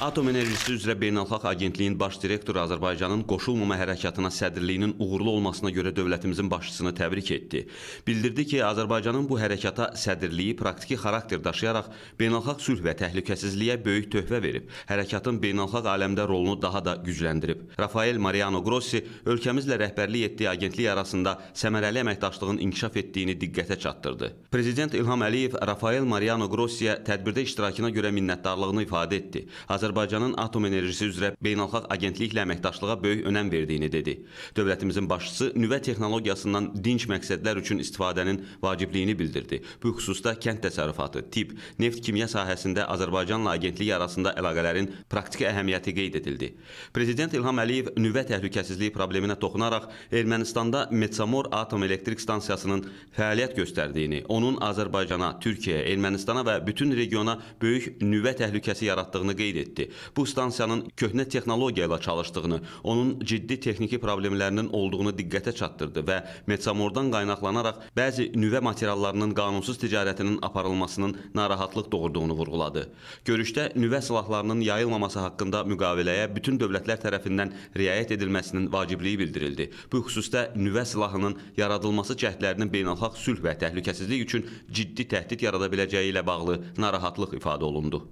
Atom Enerjisi üzrə Beynəlxalq Agentliyin baş direktoru Azərbaycanın qoşulmama hərəkatına sədrliyinin uğurlu olmasına görə dövlətimizin başçısını təbrik etdi. Bildirdi ki, Azərbaycanın bu hərəkata sədrliyi praktiki xarakter daşıyaraq beynəlxalq sülh və təhlükəsizliyə böyük töhvə verib, hərəkatın beynəlxalq aləmdə rolunu daha da gücləndirib. Rafael Mariano Grossi ölkəmizlə rəhbərlik etdiyi agentlik arasında səmərəli əməkdaşlığın inkişaf etdiyini diqqətə çatdırdı. Prezident İlham Əliyev Rafael Mariano Grossiyə tədbirdə iştirakına görə minnətdarlığını ifadə etdi. Azərbaycan Azərbaycanın Atom Enerjisi üzrə Beynəlxalq Agentliklə əməkdaşlığa böyük önəm verdiyini dedi. Dövlətimizin başçısı nüvə texnologiyasından dinc məqsədlər üçün istifadənin vacibliyini bildirdi. Bu xüsusda kənd təsərrüfatı, tibb, neft-kimya sahəsində Azərbaycanla agentlik arasında əlaqələrin praktiki əhəmiyyəti qeyd edildi. Prezident İlham Əliyev nüvə təhlükəsizliyi probleminə toxunaraq Ermənistanda Metsamor Atom Elektrik Stansiyasının fəaliyyət göstərdiyini, onun Azərbaycana, Türkiyəyə, Ermənistana və bütün regiona böyük nüvə təhlükəsi yaratdığını qeyd etdi etdi. Bu stansiyanın köhnə texnologiya ilə çalışdığını, onun ciddi texniki problemlərinin olduğunu diqqətə çatdırdı və metsamordan qaynaqlanaraq bəzi nüvə materiallarının qanunsuz ticarətinin aparılmasının narahatlıq doğurduğunu vurğuladı. Görüşdə nüvə silahlarının yayılmaması haqqında müqaviləyə bütün dövlətlər tərəfindən riayət edilməsinin vacibliyi bildirildi. Bu xüsusda nüvə silahının yaradılması cəhdlərinin beynəlxalq sülh və təhlükəsizlik üçün ciddi təhdid yarada biləcəyi ilə bağlı narahatlıq ifadə olundu.